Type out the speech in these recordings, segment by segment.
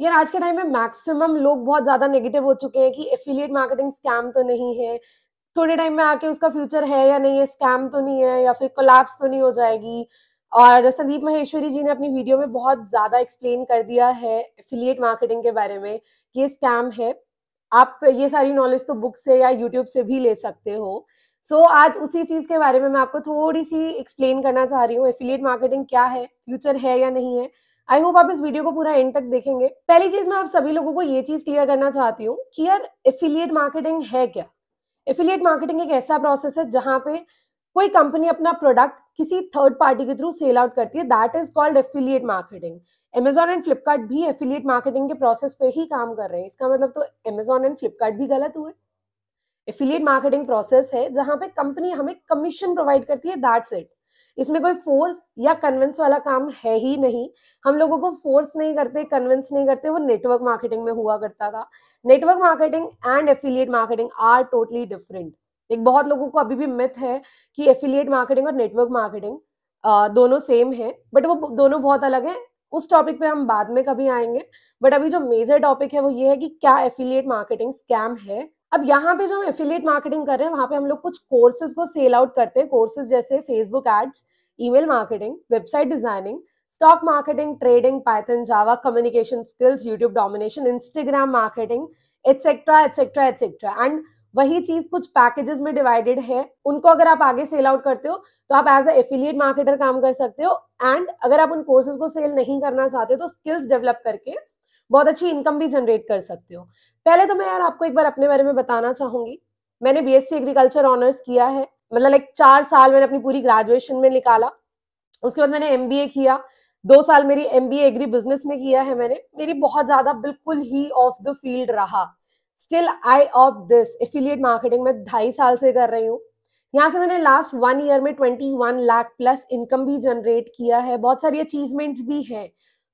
यार आज के टाइम में मैक्सिमम लोग बहुत ज़्यादा नेगेटिव हो चुके हैं कि एफिलिएट मार्केटिंग स्कैम तो नहीं है थोड़े टाइम में आके उसका फ्यूचर है या नहीं है स्कैम तो नहीं है या फिर कोलैप्स तो नहीं हो जाएगी और संदीप महेश्वरी जी ने अपनी वीडियो में बहुत ज़्यादा एक्सप्लेन कर दिया है एफिलिएट मार्केटिंग के बारे में ये स्कैम है आप ये सारी नॉलेज तो बुक से या यूट्यूब से भी ले सकते हो सो so, आज उसी चीज़ के बारे में मैं आपको थोड़ी सी एक्सप्लेन करना चाह रही हूँ एफिलिएट मार्केटिंग क्या है फ्यूचर है या नहीं है आई होप आप इस वीडियो को पूरा एंड तक देखेंगे पहली चीज मैं आप सभी लोगों को ये चीज क्लियर करना चाहती हूँ कि यार एफिलियट मार्केटिंग है क्या एफिलियट मार्केटिंग एक ऐसा प्रोसेस है जहां पे कोई कंपनी अपना प्रोडक्ट किसी थर्ड पार्टी के थ्रू सेल आउट करती है that is called affiliate marketing Amazon and Flipkart भी एफिलियट मार्केटिंग के प्रोसेस पे ही काम कर रहे हैं इसका मतलब तो एमेजॉन एंड फ्लिपकार्ट भी गलत हुए एफिलियट मार्केटिंग प्रोसेस है जहां पे कंपनी हमें कमीशन प्रोवाइड करती है दैट्स इट इसमें कोई फोर्स या कन्विंस वाला काम है ही नहीं हम लोगों को फोर्स नहीं करते कन्विंस नहीं करते वो नेटवर्क मार्केटिंग में हुआ करता था network marketing and affiliate marketing are totally different एक बहुत लोगों को अभी भी मिथ है कि एफिलिएट मार्केटिंग और नेटवर्क मार्केटिंग दोनों सेम है बट वो दोनों बहुत अलग है उस टॉपिक पे हम बाद में कभी आएंगे बट अभी जो मेजर टॉपिक है वो ये है कि क्या एफिलिएट मार्केटिंग स्कैम है अब यहाँ पे जो हम एफिलिएट मार्केटिंग कर रहे हैं वहां पे हम लोग कुछ कोर्सेज को सेल आउट करते हैं कोर्सेज जैसे Facebook ads email marketing website designing stock marketing trading Python Java communication skills YouTube domination Instagram marketing etcetera etcetera etcetera and वही चीज कुछ पैकेजेस में डिवाइडेड है उनको अगर आप आगे सेल आउट करते हो तो आप एज अ एफिलिएट मार्केटर काम कर सकते हो एंड अगर आप उन कोर्सेज को सेल नहीं करना चाहते हो तो स्किल्स डेवलप करके बहुत अच्छी इनकम भी जनरेट कर सकते हो पहले तो मैं यार आपको एक बार अपने बारे में बताना चाहूंगी मैंने बीएससी एग्रीकल्चर ऑनर्स किया है मतलब लाइक चार साल मैंने अपनी पूरी ग्रेजुएशन में निकाला उसके बाद मैंने एम किया दो साल मेरी एम बी एग्री बिजनेस में किया है मैंने मेरी बहुत ज्यादा बिल्कुल ही ऑफ द फील्ड रहा still I of this affiliate marketing में ढाई साल से कर रही हूँ यहाँ से मैंने लास्ट वन ईयर में twenty one lakh plus income भी जनरेट किया है बहुत सारी अचीवमेंट्स भी हैं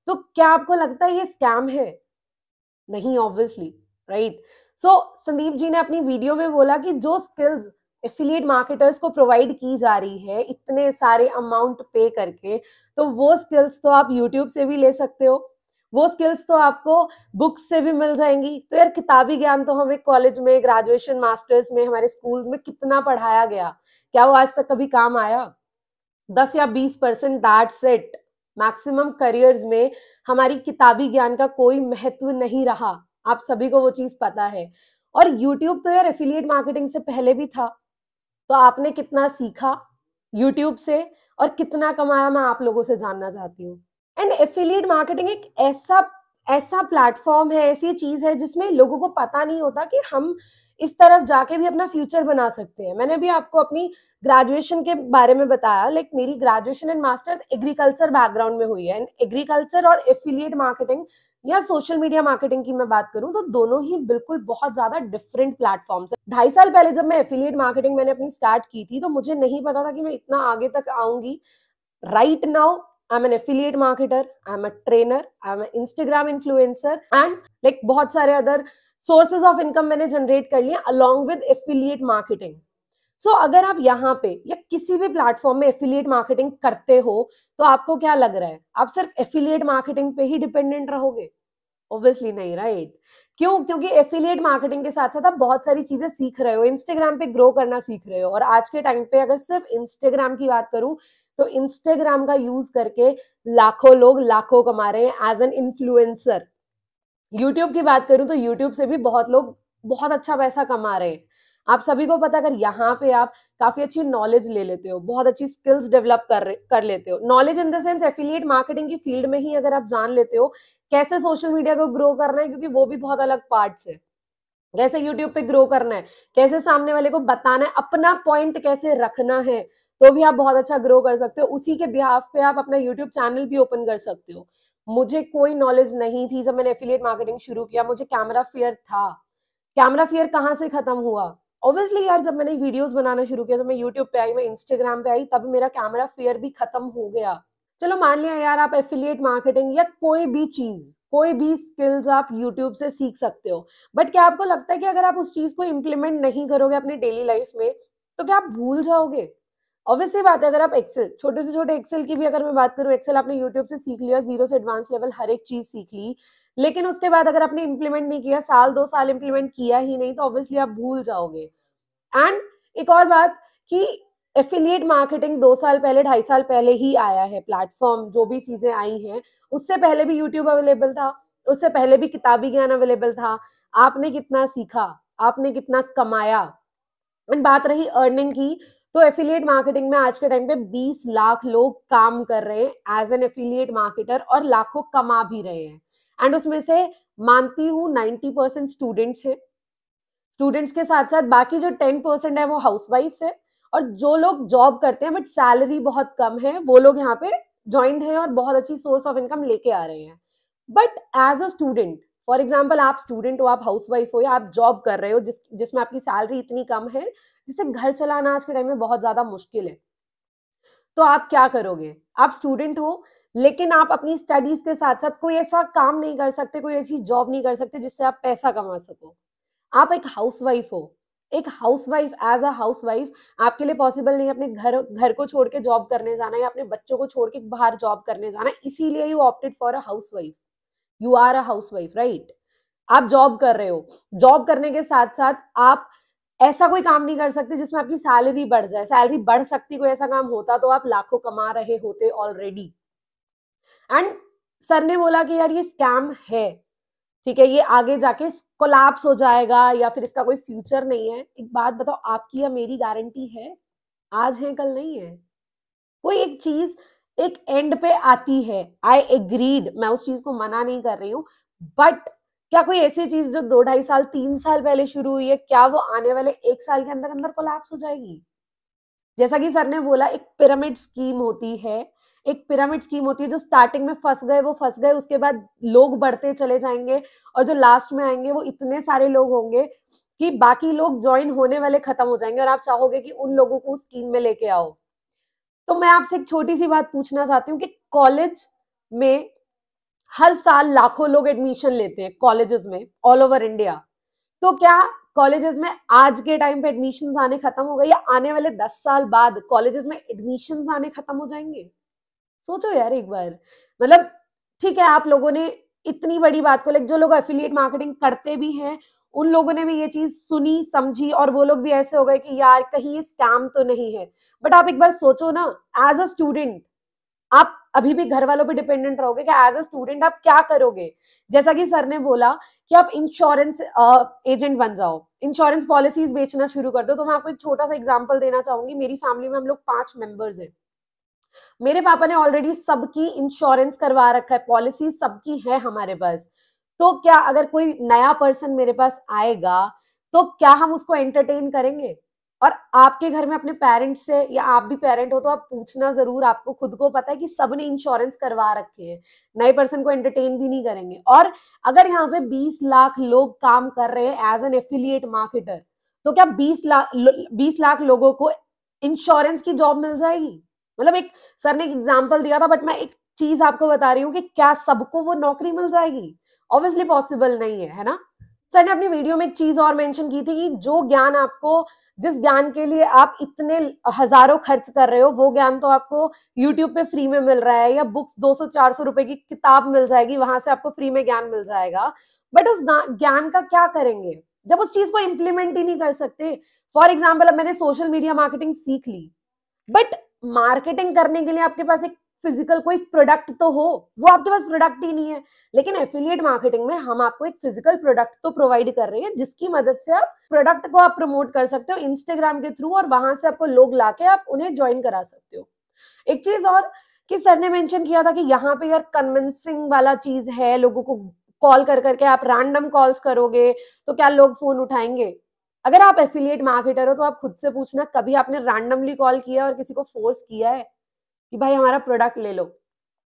तो क्या आपको लगता है ये स्कैम है नहीं obviously right so Sandeep ji ने अपनी वीडियो में बोला कि जो स्किल्स एफिलिएट मार्केटर्स को प्रोवाइड की जा रही है इतने सारे अमाउंट पे करके तो वो स्किल्स तो आप यूट्यूब से भी ले सकते हो वो स्किल्स तो आपको बुक्स से भी मिल जाएंगी तो यार किताबी ज्ञान तो हमें कॉलेज में ग्रेजुएशन मास्टर्स में हमारे स्कूल्स में कितना पढ़ाया गया क्या वो आज तक कभी काम आया दस या बीस percent that set maximum careers में हमारी किताबी ज्ञान का कोई महत्व नहीं रहा आप सभी को वो चीज पता है और यूट्यूब तो यार एफिलिएट मार्केटिंग से पहले भी था तो आपने कितना सीखा यूट्यूब से और कितना कमाया मैं आप लोगों से जानना चाहती हूँ एंड एफिलिएट मार्केटिंग एक ऐसा ऐसा प्लेटफॉर्म है ऐसी चीज है जिसमें लोगों को पता नहीं होता कि हम इस तरफ जाके भी अपना फ्यूचर बना सकते हैं मैंने भी आपको अपनी ग्रेजुएशन के बारे में बताया लाइक मेरी graduation and masters agriculture background में हुई है एंड एग्रीकल्चर और एफिलिएट मार्केटिंग या सोशल मीडिया मार्केटिंग की मैं बात करूं तो दोनों ही बिल्कुल बहुत ज्यादा डिफरेंट प्लेटफॉर्म है ढाई साल पहले जब मैं एफिलिएट मार्केटिंग मैंने अपनी स्टार्ट की थी तो मुझे नहीं पता था कि मैं इतना आगे तक आऊंगी right now I am an affiliate marketer I am a trainer I am Instagram influencer and like बहुत सारे अदर सोर्सेज ऑफ इनकम मैंने जनरेट कर लिया along with affiliate marketing so अगर आप यहाँ पे या किसी भी प्लेटफॉर्म में एफिलियट मार्केटिंग करते हो तो आपको क्या लग रहा है आप सिर्फ एफिलियट मार्केटिंग पे ही डिपेंडेंट रहोगे ऑब्वियसली नहीं राइट क्यों क्योंकि एफिलियट मार्केटिंग के साथ साथ आप बहुत सारी चीजें सीख रहे हो इंस्टाग्राम पे ग्रो करना सीख रहे हो और आज के टाइम पे अगर सिर्फ इंस्टाग्राम की बात करूं तो इंस्टाग्राम का यूज करके लाखों लोग लाखों कमा रहे हैं एज एन इन्फ्लुएंसर यूट्यूब की बात करूं तो यूट्यूब से भी बहुत लोग बहुत अच्छा पैसा कमा रहे हैं आप सभी को पता अगर यहाँ पे आप काफी अच्छी नॉलेज ले लेते हो बहुत अच्छी स्किल्स डेवलप कर कर लेते हो knowledge in the sense affiliate marketing की फील्ड में ही अगर आप जान लेते हो कैसे सोशल मीडिया को ग्रो करना है क्योंकि वो भी बहुत अलग पार्ट है कैसे यूट्यूब पे ग्रो करना है कैसे सामने वाले को बताना है अपना पॉइंट कैसे रखना है तो भी आप बहुत अच्छा ग्रो कर सकते हो उसी के बिहाफ पे आप अपना यूट्यूब चैनल भी ओपन कर सकते हो मुझे कोई नॉलेज नहीं थी जब मैंने एफिलियट मार्केटिंग शुरू किया मुझे कैमरा फियर था कैमरा फियर कहाँ से खत्म हुआ ऑब्वियसली यार जब मैंने वीडियोस बनाना शुरू किया जब मैं यूट्यूब पे आई मैं इंस्टाग्राम पे आई तब मेरा कैमरा फियर भी खत्म हो गया चलो मान लिया यार आप एफिलियट मार्केटिंग या कोई भी चीज कोई भी स्किल्स आप यूट्यूब से सीख सकते हो बट क्या आपको लगता है कि अगर आप उस चीज को इम्प्लीमेंट नहीं करोगे अपनी डेली लाइफ में तो क्या आप भूल जाओगे ऑब्वियसली बात है अगर आप एक्सेल छोटे से छोटे एक्सेल की भी अगर मैं बात करूँ एक्सेल आपने यूट्यूब से सीख लिया जीरो से एडवांस लेवल हर एक चीज सीख ली लेकिन उसके बाद अगर आपने इम्प्लीमेंट नहीं किया साल दो साल इम्प्लीमेंट किया ही नहीं तो ऑब्वियसली आप भूल जाओगे एंड एक और बात कि एफिलिएट मार्केटिंग दो साल पहले ढाई साल पहले ही आया है प्लेटफॉर्म जो भी चीजें आई हैं उससे पहले भी यूट्यूब अवेलेबल था उससे पहले भी किताबी ज्ञान अवेलेबल था आपने कितना सीखा आपने कितना कमाया एंड बात रही अर्निंग की तो एफिलिएट मार्केटिंग में आज के टाइम पे 20 लाख लोग काम कर रहे हैं एज एन एफिलिएट मार्केटर और लाखों कमा भी रहे हैं एंड उसमें से मानती हूँ 90 परसेंट स्टूडेंट्स है स्टूडेंट्स के साथ साथ बाकी जो 10 परसेंट है वो हाउसवाइफ्स है और जो लोग जॉब करते हैं बट सैलरी बहुत कम है वो लोग यहाँ पे ज्वाइंट हैं और बहुत अच्छी सोर्स ऑफ इनकम लेके आ रहे हैं but as a student for example आप स्टूडेंट हो आप हाउस वाइफ हो या आप जॉब कर रहे हो जिस जिसमें आपकी सैलरी इतनी कम है जिससे घर चलाना आज के टाइम में बहुत ज़्यादा मुश्किल है तो आप क्या करोगे आप स्टूडेंट हो लेकिन आप अपनी स्टडीज के साथ साथ कोई ऐसा काम नहीं कर सकते कोई ऐसी जॉब नहीं कर सकते जिससे आप पैसा कमा सको आप एक हाउस वाइफ हो एक housewife as a housewife आपके लिए पॉसिबल नहीं अपने घर घर को छोड़ के जॉब करने जाना या अपने बच्चों को छोड़ के बाहर जॉब करने जाना इसीलिए you opted for a housewife you are a housewife right आप जॉब कर रहे हो जॉब करने के साथ साथ आप ऐसा कोई काम नहीं कर सकते जिसमें आपकी सैलरी बढ़ जाए सैलरी बढ़ सकती कोई ऐसा काम होता तो आप लाखों कमा रहे होते ऑलरेडी एंड सर ने बोला कि यार ये स्कैम है ठीक है ये आगे जाके कोलैप्स हो जाएगा या फिर इसका कोई फ्यूचर नहीं है एक बात बताओ आपकी या मेरी गारंटी है आज है कल नहीं है कोई एक चीज एक एंड पे आती है आई एग्रीड मैं उस चीज को मना नहीं कर रही हूँ बट क्या कोई ऐसी चीज जो दो ढाई साल तीन साल पहले शुरू हुई है क्या वो आने वाले एक साल के अंदर अंदर कोलैप्स हो जाएगी जैसा कि सर ने बोला एक पिरामिड स्कीम होती है एक पिरामिड स्कीम होती है जो स्टार्टिंग में फंस गए वो फंस गए उसके बाद लोग बढ़ते चले जाएंगे और जो लास्ट में आएंगे वो इतने सारे लोग होंगे कि बाकी लोग ज्वाइन होने वाले खत्म हो जाएंगे और आप चाहोगे कि उन लोगों को उस स्कीम में लेके आओ तो मैं आपसे एक छोटी सी बात पूछना चाहती हूँ कि कॉलेज में हर साल लाखों लोग एडमिशन लेते हैं कॉलेजेस में ऑल ओवर इंडिया तो क्या कॉलेजेस में आज के टाइम पे एडमिशन आने खत्म हो गए या आने वाले दस साल बाद कॉलेजेस में एडमिशन आने खत्म हो जाएंगे सोचो यार एक बार मतलब ठीक है आप लोगों ने इतनी बड़ी बात को लेकिन जो लोग एफिलिएट मार्केटिंग करते भी हैं उन लोगों ने भी ये चीज सुनी समझी और वो लोग भी ऐसे हो गए कि यार कहीं ये स्कैम तो नहीं है बट आप एक बार सोचो ना एज अ स्टूडेंट आप अभी भी घर वालों पे डिपेंडेंट रहोगे कि एज अ स्टूडेंट आप क्या करोगे जैसा कि सर ने बोला कि आप इंश्योरेंस एजेंट बन जाओ इंश्योरेंस पॉलिसीज बेचना शुरू कर दो तो मैं आपको एक छोटा सा एग्जाम्पल देना चाहूंगी मेरी फैमिली में हम लोग पांच मेंबर्स हैं मेरे पापा ने ऑलरेडी सबकी इंश्योरेंस करवा रखा है पॉलिसी सबकी है हमारे पास तो क्या अगर कोई नया पर्सन मेरे पास आएगा तो क्या हम उसको एंटरटेन करेंगे और आपके घर में अपने पेरेंट्स से या आप भी पेरेंट हो तो आप पूछना जरूर आपको खुद को पता है कि सबने इंश्योरेंस करवा रखे है नए पर्सन को एंटरटेन भी नहीं करेंगे और अगर यहाँ पे 20 लाख लोग काम कर रहे हैं एज एन एफिलियट मार्केटर तो क्या 20 लाख 20 लाख लोगों को इंश्योरेंस की जॉब मिल जाएगी मतलब एक सर ने एक एग्जाम्पल दिया था बट मैं एक चीज आपको बता रही हूँ कि क्या सबको वो नौकरी मिल जाएगी ऑब्वियसली पॉसिबल नहीं है है ना सर ने अपनी वीडियो में एक चीज और मेंशन की थी कि जो ज्ञान आपको जिस ज्ञान के लिए आप इतने हजारों खर्च कर रहे हो वो ज्ञान तो आपको यूट्यूब पे फ्री में मिल रहा है या बुक्स 200-400 रुपए की किताब मिल जाएगी वहां से आपको फ्री में ज्ञान मिल जाएगा बट उस ज्ञान का क्या करेंगे जब उस चीज को इम्प्लीमेंट ही नहीं कर सकते फॉर एग्जाम्पल अब मैंने सोशल मीडिया मार्केटिंग सीख ली बट मार्केटिंग करने के लिए आपके पास एक फिजिकल कोई प्रोडक्ट तो हो वो आपके पास प्रोडक्ट ही नहीं है लेकिन एफिलिएट मार्केटिंग में हम आपको एक फिजिकल प्रोडक्ट तो प्रोवाइड कर रहे हैं जिसकी मदद से आप प्रोडक्ट को आप प्रमोट कर सकते हो इंस्टाग्राम के थ्रू और वहां से आपको लोग लाके आप उन्हें ज्वाइन करा सकते हो एक चीज और कि सर ने मेंशन किया था कि यहाँ पे यार कन्विंसिंग वाला चीज है लोगों को कॉल कर करके आप रैंडम कॉल्स करोगे तो क्या लोग फोन उठाएंगे अगर आप एफिलिएट मार्केटर हो तो आप खुद से पूछना कभी आपने रैंडमली कॉल किया और किसी को फोर्स किया है कि भाई हमारा प्रोडक्ट ले लो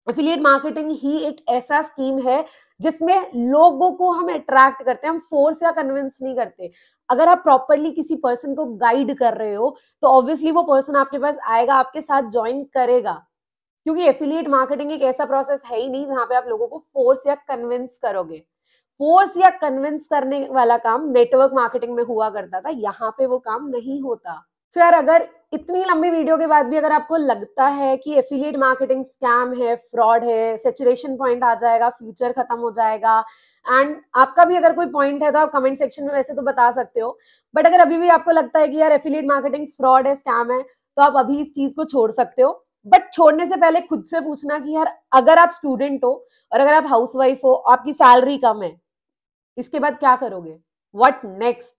एफिलियट मार्केटिंग ही एक ऐसा स्कीम है जिसमें लोगों को हम अट्रैक्ट करते हैं हम फोर्स या कन्विंस नहीं करते अगर आप प्रॉपरली किसी पर्सन को गाइड कर रहे हो तो ऑब्वियसली वो पर्सन आपके पास आएगा आपके साथ ज्वाइन करेगा क्योंकि एफिलियट मार्केटिंग एक ऐसा प्रोसेस है ही नहीं जहां पे आप लोगों को फोर्स या कन्विंस करोगे फोर्स या कन्विंस करने वाला काम नेटवर्क मार्केटिंग में हुआ करता था यहाँ पे वो काम नहीं होता सो so यार अगर इतनी लंबी वीडियो के बाद भी अगर आपको लगता है कि एफिलिएट मार्केटिंग स्कैम है फ्रॉड है सेचुरेशन पॉइंट आ जाएगा फ्यूचर खत्म हो जाएगा एंड आपका भी अगर कोई पॉइंट है तो आप कमेंट सेक्शन में वैसे तो बता सकते हो बट अगर अभी भी आपको लगता है कि यार एफिलिएट मार्केटिंग फ्रॉड है स्कैम है तो आप अभी इस चीज को छोड़ सकते हो बट छोड़ने से पहले खुद से पूछना कि यार अगर आप स्टूडेंट हो और अगर आप हाउसवाइफ हो आपकी सैलरी कम है इसके बाद क्या करोगे वट नेक्स्ट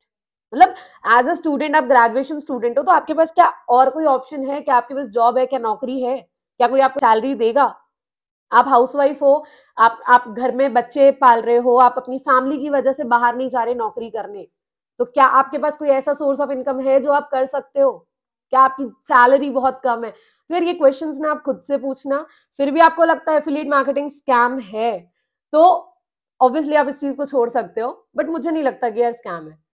मतलब एज अ स्टूडेंट आप ग्रेजुएशन स्टूडेंट हो तो आपके पास क्या और कोई ऑप्शन है क्या आपके पास जॉब है क्या नौकरी है क्या कोई आपको सैलरी देगा आप हाउसवाइफ हो आप आप घर में बच्चे पाल रहे हो आप अपनी फैमिली की वजह से बाहर नहीं जा रहे नौकरी करने तो क्या आपके पास कोई ऐसा सोर्स ऑफ इनकम है जो आप कर सकते हो क्या आपकी सैलरी बहुत कम है फिर तो ये क्वेश्चन ना आप खुद से पूछना फिर भी आपको लगता है एफिलिएट मार्केटिंग स्कैम है तो ऑब्वियसली आप इस चीज को छोड़ सकते हो बट मुझे नहीं लगता कि यार स्कैम है